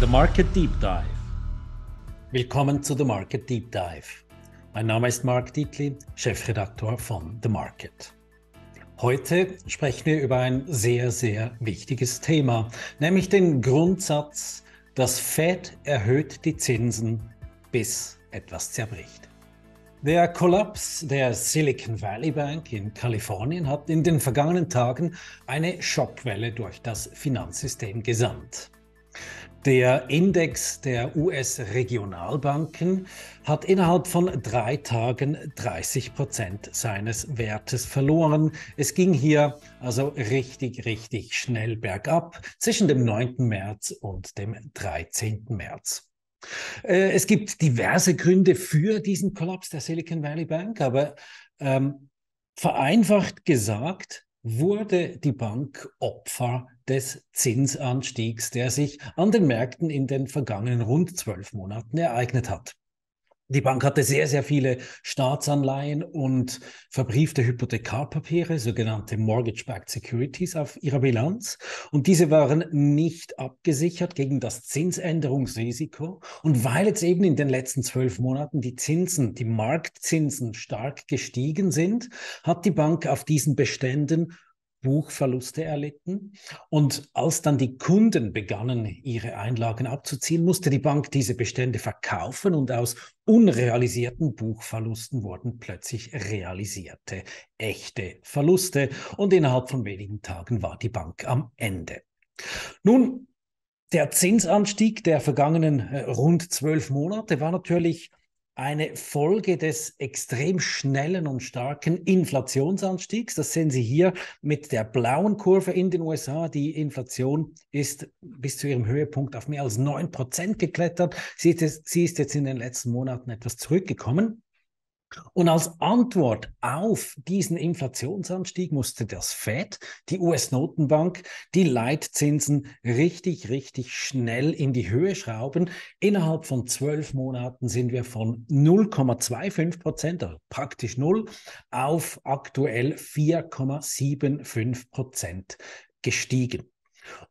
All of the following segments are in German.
The Market Deep Dive. Willkommen zu The Market Deep Dive. Mein Name ist Mark Dietli, Chefredaktor von The Market. Heute sprechen wir über ein sehr, sehr wichtiges Thema, nämlich den Grundsatz, dass Fed erhöht die Zinsen, bis etwas zerbricht. Der Kollaps der Silicon Valley Bank in Kalifornien hat in den vergangenen Tagen eine Schockwelle durch das Finanzsystem gesandt. Der Index der US-Regionalbanken hat innerhalb von drei Tagen 30 Prozent seines Wertes verloren. Es ging hier also richtig, richtig schnell bergab zwischen dem 9. März und dem 13. März. Äh, es gibt diverse Gründe für diesen Kollaps der Silicon Valley Bank, aber ähm, vereinfacht gesagt, wurde die Bank Opfer des Zinsanstiegs, der sich an den Märkten in den vergangenen rund zwölf Monaten ereignet hat. Die Bank hatte sehr, sehr viele Staatsanleihen und verbriefte Hypothekarpapiere, sogenannte Mortgage-Backed Securities, auf ihrer Bilanz. Und diese waren nicht abgesichert gegen das Zinsänderungsrisiko. Und weil jetzt eben in den letzten zwölf Monaten die Zinsen, die Marktzinsen stark gestiegen sind, hat die Bank auf diesen Beständen Buchverluste erlitten und als dann die Kunden begannen, ihre Einlagen abzuziehen, musste die Bank diese Bestände verkaufen und aus unrealisierten Buchverlusten wurden plötzlich realisierte, echte Verluste und innerhalb von wenigen Tagen war die Bank am Ende. Nun, der Zinsanstieg der vergangenen äh, rund zwölf Monate war natürlich eine Folge des extrem schnellen und starken Inflationsanstiegs. Das sehen Sie hier mit der blauen Kurve in den USA. Die Inflation ist bis zu ihrem Höhepunkt auf mehr als 9 Prozent geklettert. Sie ist, jetzt in den letzten Monaten etwas zurückgekommen. Und als Antwort auf diesen Inflationsanstieg musste das Fed, die US-Notenbank, die Leitzinsen richtig, richtig schnell in die Höhe schrauben. Innerhalb von zwölf Monaten sind wir von 0,25 Prozent, also praktisch null, auf aktuell 4,75 Prozent gestiegen.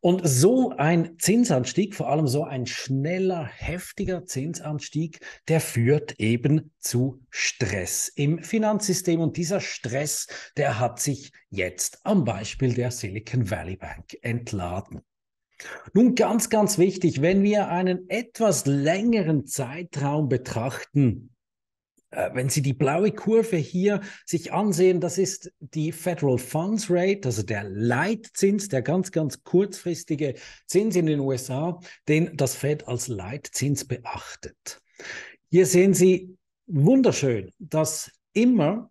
Und so ein Zinsanstieg, vor allem so ein schneller, heftiger Zinsanstieg, der führt eben zu Stress im Finanzsystem. Und dieser Stress, der hat sich jetzt am Beispiel der Silicon Valley Bank entladen. Nun ganz, ganz wichtig, wenn wir einen etwas längeren Zeitraum betrachten, äh, wenn Sie die blaue Kurve hier sich ansehen, das ist die Federal Funds Rate, also der Leitzins, der ganz, ganz kurzfristige Zins in den USA, den das Fed als Leitzins beachtet. Hier sehen Sie wunderschön, dass immer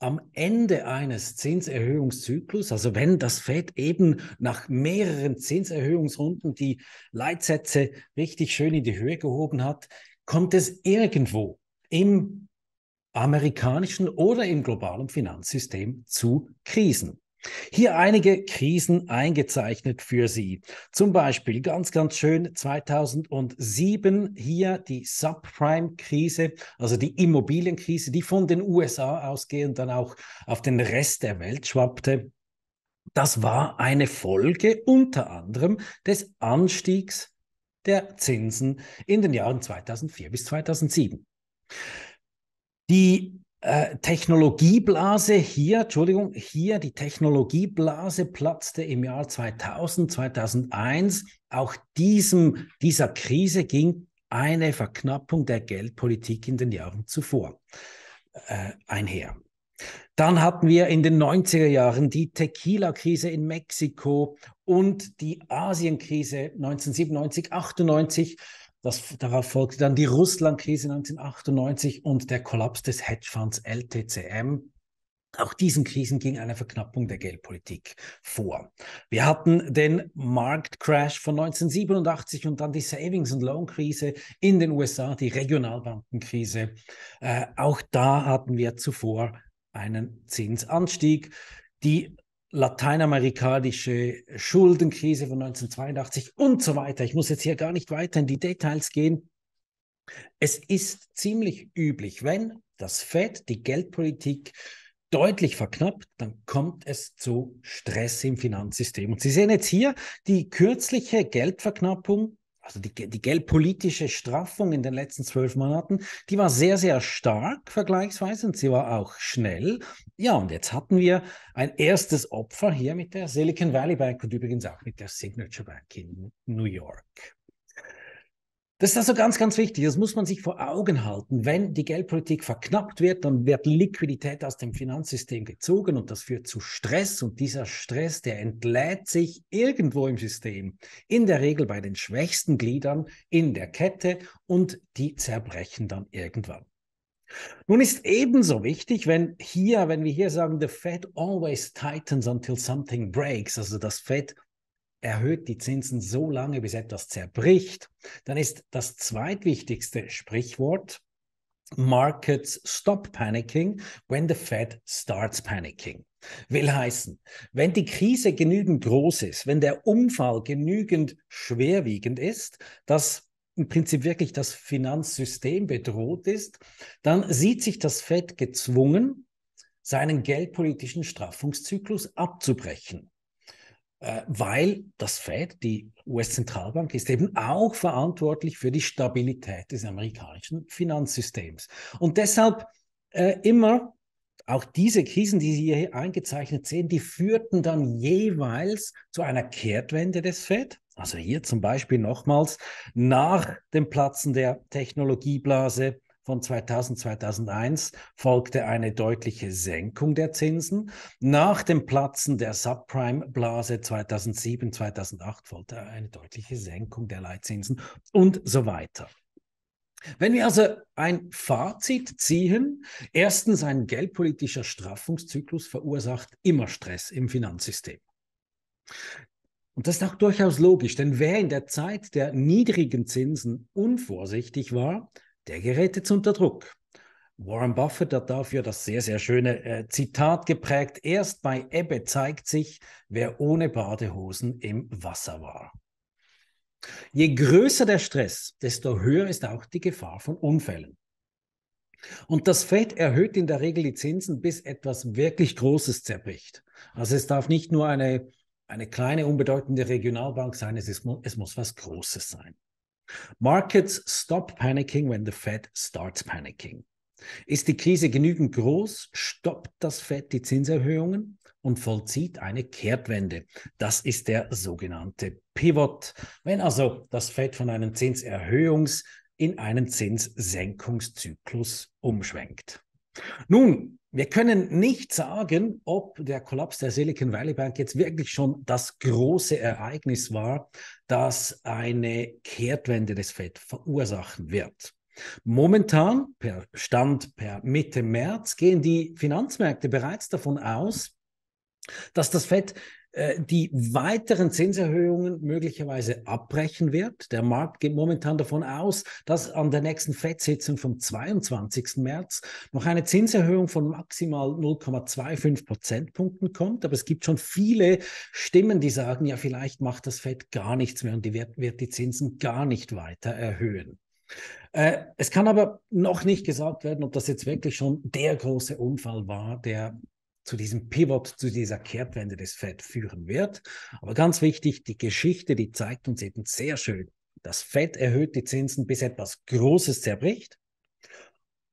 am Ende eines Zinserhöhungszyklus, also wenn das Fed eben nach mehreren Zinserhöhungsrunden die Leitsätze richtig schön in die Höhe gehoben hat, kommt es irgendwo im amerikanischen oder im globalen Finanzsystem zu Krisen. Hier einige Krisen eingezeichnet für Sie. Zum Beispiel ganz, ganz schön 2007 hier die Subprime-Krise, also die Immobilienkrise, die von den USA ausgehend dann auch auf den Rest der Welt schwappte. Das war eine Folge unter anderem des Anstiegs der Zinsen in den Jahren 2004 bis 2007. Die äh, Technologieblase hier, Entschuldigung, hier die Technologieblase platzte im Jahr 2000, 2001. Auch diesem, dieser Krise ging eine Verknappung der Geldpolitik in den Jahren zuvor äh, einher. Dann hatten wir in den 90er Jahren die Tequila-Krise in Mexiko und die Asienkrise 1997, 98 das, darauf folgte dann die Russlandkrise 1998 und der Kollaps des Hedgefonds LTCM. Auch diesen Krisen ging eine Verknappung der Geldpolitik vor. Wir hatten den Marktcrash von 1987 und dann die Savings- und Loan-Krise in den USA, die Regionalbankenkrise. Äh, auch da hatten wir zuvor einen Zinsanstieg. Die lateinamerikanische Schuldenkrise von 1982 und so weiter. Ich muss jetzt hier gar nicht weiter in die Details gehen. Es ist ziemlich üblich, wenn das Fed die Geldpolitik deutlich verknappt, dann kommt es zu Stress im Finanzsystem. Und Sie sehen jetzt hier die kürzliche Geldverknappung also die, die geldpolitische Straffung in den letzten zwölf Monaten, die war sehr, sehr stark vergleichsweise und sie war auch schnell. Ja, und jetzt hatten wir ein erstes Opfer hier mit der Silicon Valley Bank und übrigens auch mit der Signature Bank in New York. Das ist also ganz, ganz wichtig. Das muss man sich vor Augen halten. Wenn die Geldpolitik verknappt wird, dann wird Liquidität aus dem Finanzsystem gezogen und das führt zu Stress. Und dieser Stress, der entlädt sich irgendwo im System. In der Regel bei den schwächsten Gliedern in der Kette und die zerbrechen dann irgendwann. Nun ist ebenso wichtig, wenn hier, wenn wir hier sagen, the Fed always tightens until something breaks, also das Fed erhöht die Zinsen so lange, bis etwas zerbricht. Dann ist das zweitwichtigste Sprichwort, Markets stop panicking when the Fed starts panicking. Will heißen, wenn die Krise genügend groß ist, wenn der Umfall genügend schwerwiegend ist, dass im Prinzip wirklich das Finanzsystem bedroht ist, dann sieht sich das Fed gezwungen, seinen geldpolitischen Straffungszyklus abzubrechen. Äh, weil das Fed, die US-Zentralbank, ist eben auch verantwortlich für die Stabilität des amerikanischen Finanzsystems. Und deshalb äh, immer auch diese Krisen, die Sie hier eingezeichnet sehen, die führten dann jeweils zu einer Kehrtwende des Fed. Also hier zum Beispiel nochmals nach dem Platzen der Technologieblase von 2000, 2001 folgte eine deutliche Senkung der Zinsen. Nach dem Platzen der Subprime-Blase 2007, 2008 folgte eine deutliche Senkung der Leitzinsen und so weiter. Wenn wir also ein Fazit ziehen, erstens ein geldpolitischer Straffungszyklus verursacht immer Stress im Finanzsystem. Und das ist auch durchaus logisch, denn wer in der Zeit der niedrigen Zinsen unvorsichtig war, der gerät jetzt unter Druck. Warren Buffett hat dafür das sehr, sehr schöne äh, Zitat geprägt. Erst bei Ebbe zeigt sich, wer ohne Badehosen im Wasser war. Je größer der Stress, desto höher ist auch die Gefahr von Unfällen. Und das Fed erhöht in der Regel die Zinsen, bis etwas wirklich Großes zerbricht. Also es darf nicht nur eine, eine kleine, unbedeutende Regionalbank sein, es, ist, es muss was Großes sein. Markets stop panicking when the Fed starts panicking. Ist die Krise genügend groß, stoppt das Fed die Zinserhöhungen und vollzieht eine Kehrtwende. Das ist der sogenannte Pivot. Wenn also das Fed von einem Zinserhöhungs- in einen Zinssenkungszyklus umschwenkt. Nun, wir können nicht sagen, ob der Kollaps der Silicon Valley Bank jetzt wirklich schon das große Ereignis war, das eine Kehrtwende des Fed verursachen wird. Momentan, per Stand per Mitte März, gehen die Finanzmärkte bereits davon aus, dass das Fed äh, die weiteren Zinserhöhungen möglicherweise abbrechen wird. Der Markt geht momentan davon aus, dass an der nächsten FED-Sitzung vom 22. März noch eine Zinserhöhung von maximal 0,25 Prozentpunkten kommt. Aber es gibt schon viele Stimmen, die sagen, ja, vielleicht macht das FED gar nichts mehr und die wird, wird die Zinsen gar nicht weiter erhöhen. Äh, es kann aber noch nicht gesagt werden, ob das jetzt wirklich schon der große Unfall war, der zu diesem Pivot, zu dieser Kehrtwende des Fed führen wird. Aber ganz wichtig, die Geschichte, die zeigt uns eben sehr schön, das Fed erhöht die Zinsen, bis etwas Großes zerbricht.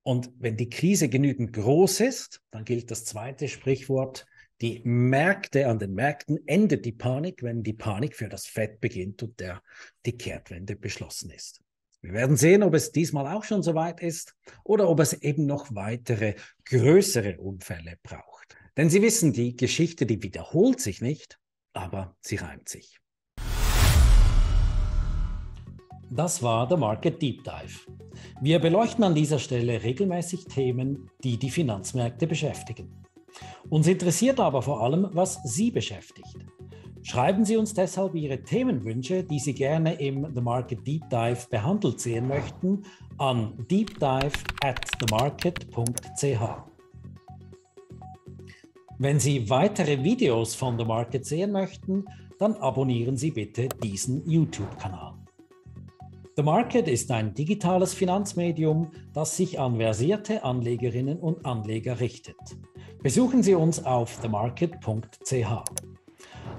Und wenn die Krise genügend groß ist, dann gilt das zweite Sprichwort, die Märkte an den Märkten endet die Panik, wenn die Panik für das Fed beginnt und der, die Kehrtwende beschlossen ist. Wir werden sehen, ob es diesmal auch schon so weit ist oder ob es eben noch weitere größere Unfälle braucht. Denn Sie wissen, die Geschichte, die wiederholt sich nicht, aber sie reimt sich. Das war der Market Deep Dive. Wir beleuchten an dieser Stelle regelmäßig Themen, die die Finanzmärkte beschäftigen. Uns interessiert aber vor allem, was Sie beschäftigt. Schreiben Sie uns deshalb Ihre Themenwünsche, die Sie gerne im The Market Deep Dive behandelt sehen möchten, an deepdive at themarket.ch. Wenn Sie weitere Videos von The Market sehen möchten, dann abonnieren Sie bitte diesen YouTube-Kanal. The Market ist ein digitales Finanzmedium, das sich an versierte Anlegerinnen und Anleger richtet. Besuchen Sie uns auf themarket.ch.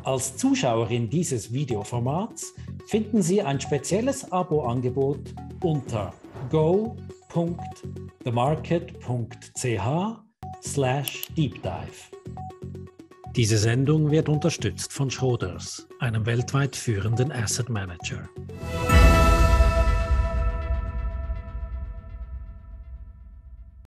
Als Zuschauerin dieses Videoformats finden Sie ein spezielles Abo-Angebot unter go.themarket.ch slash deepdive. Diese Sendung wird unterstützt von Schroders, einem weltweit führenden Asset Manager.